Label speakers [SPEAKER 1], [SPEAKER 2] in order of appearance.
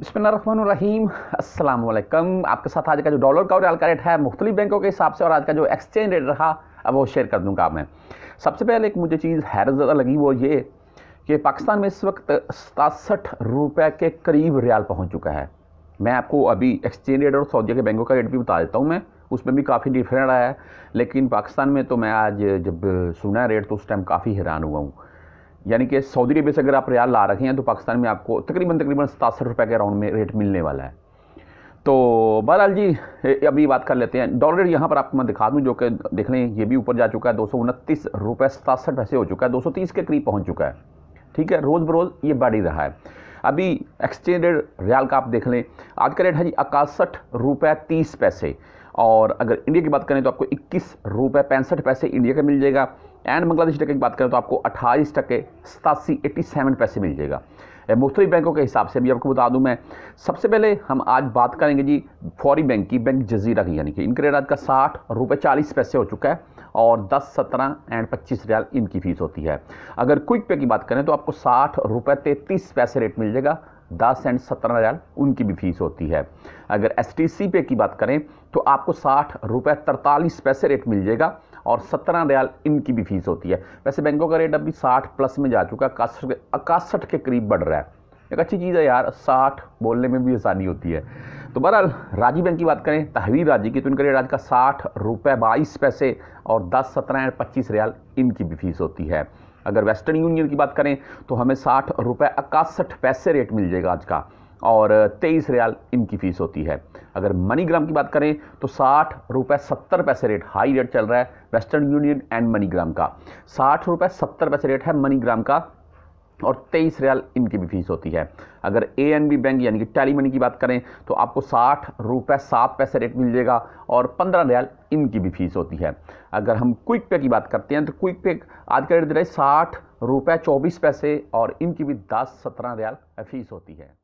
[SPEAKER 1] बसमीम अल्लाम आपके साथ आज का जो डॉलर का और रियाल का रेट है मुख्तलिफ बैंकों के हिसाब से और आज का जो एक्सचेंज रेट रहा अब वो शेयर कर दूंगा मैं सबसे पहले एक मुझे चीज़ हैरत ज़्यादा लगी वो ये कि पाकिस्तान में इस वक्त सतासठ रुपये के करीब रियाल पहुँच चुका है मैं आपको अभी एक्सचेंज रेट और सऊदी के बैंकों का रेट भी बता देता हूँ मैं उसमें भी काफ़ी डिफरेंट आया है लेकिन पाकिस्तान में तो मैं आज जब सुना रेट तो उस टाइम काफ़ी हैरान हुआ हूँ यानी कि सऊदी अरबिया से अगर आप रियाल ला रखे हैं तो पाकिस्तान में आपको तकरीबन तकरीबन सतासठ रुपये के अराउंड में रेट मिलने वाला है तो बहरहाल जी अभी बात कर लेते हैं डॉलर यहाँ पर आपको मैं दिखा दूँ जो कि देख लें ये भी ऊपर जा चुका है दो सौ उनतीस रुपये सतासठ पैसे हो चुका है दो सौ तीस के करीब पहुँच चुका है ठीक है रोज़ बरोज़ ये बढ़ ही रहा है अभी एक्सचेंज रेट रियाल का आप देख लें आज का रेट है जी इक्यासठ रुपये तीस पैसे और अगर इंडिया की बात करें तो आपको इक्कीस रुपये पैंसठ पैसे इंडिया का मिल जाएगा एंड बांग्लादेश टके की बात करें तो आपको अट्ठाईस टके सतासी एट्टी सेवन पैसे मिल जाएगा मुख्तलि बैंकों के हिसाब से भी आपको बता दूं मैं सबसे पहले हम आज बात करेंगे जी फौरी बैंक की बैंक जजीरा की यानी कि इनके रेट आज का साठ रुपये चालीस पैसे हो चुका है और दस सत्रह एंड पच्चीस रियाल इनकी फ़ीस होती है अगर क्विक पे की बात करें तो आपको साठ रुपये तैंतीस पैसे रेट मिल जाएगा दस एंड सत्रह हज़ार उनकी भी फीस होती है अगर एस टी सी पे की बात करें तो आपको साठ रुपये तरतालीस पैसे रेट मिल जाएगा और सत्रह रियाल इनकी भी फीस होती है वैसे बैंकों का रेट अभी साठ प्लस में जा चुका है इकसठ के करीब बढ़ रहा है एक अच्छी चीज़ है यार साठ बोलने में भी आसानी होती है तो बहरहाल राजी बैंक की बात करें तहवीर राजी की तो इनका रेट आज का साठ रुपये बाईस पैसे और दस सत्रह पच्चीस रियाल इनकी भी फीस होती है अगर वेस्टर्न यूनियन की बात करें तो हमें साठ रुपये इक्सठ पैसे रेट मिल जाएगा आज का और तेईस रियाल इनकी फ़ीस होती है अगर मनीग्राम की बात करें तो साठ रुपये सत्तर पैसे रेट हाई रेट चल रहा है वेस्टर्न यूनियन एंड मनीग्राम का साठ रुपये सत्तर पैसे रेट है मनीग्राम का और तेईस रियाल इनकी भी फीस होती है अगर ए एन बी बैंक यानी कि टैली मनी की बात करें तो आपको साठ रुपये सात पैसे रेट मिल जाएगा और पंद्रह रियाल इनकी भी फीस होती है अगर हम क्विक पे की बात करते हैं तो क्विक पे आज का रेट दे रहे साठ रुपये चौबीस पैसे और इनकी भी दस सत्रह रियाल फीस होती है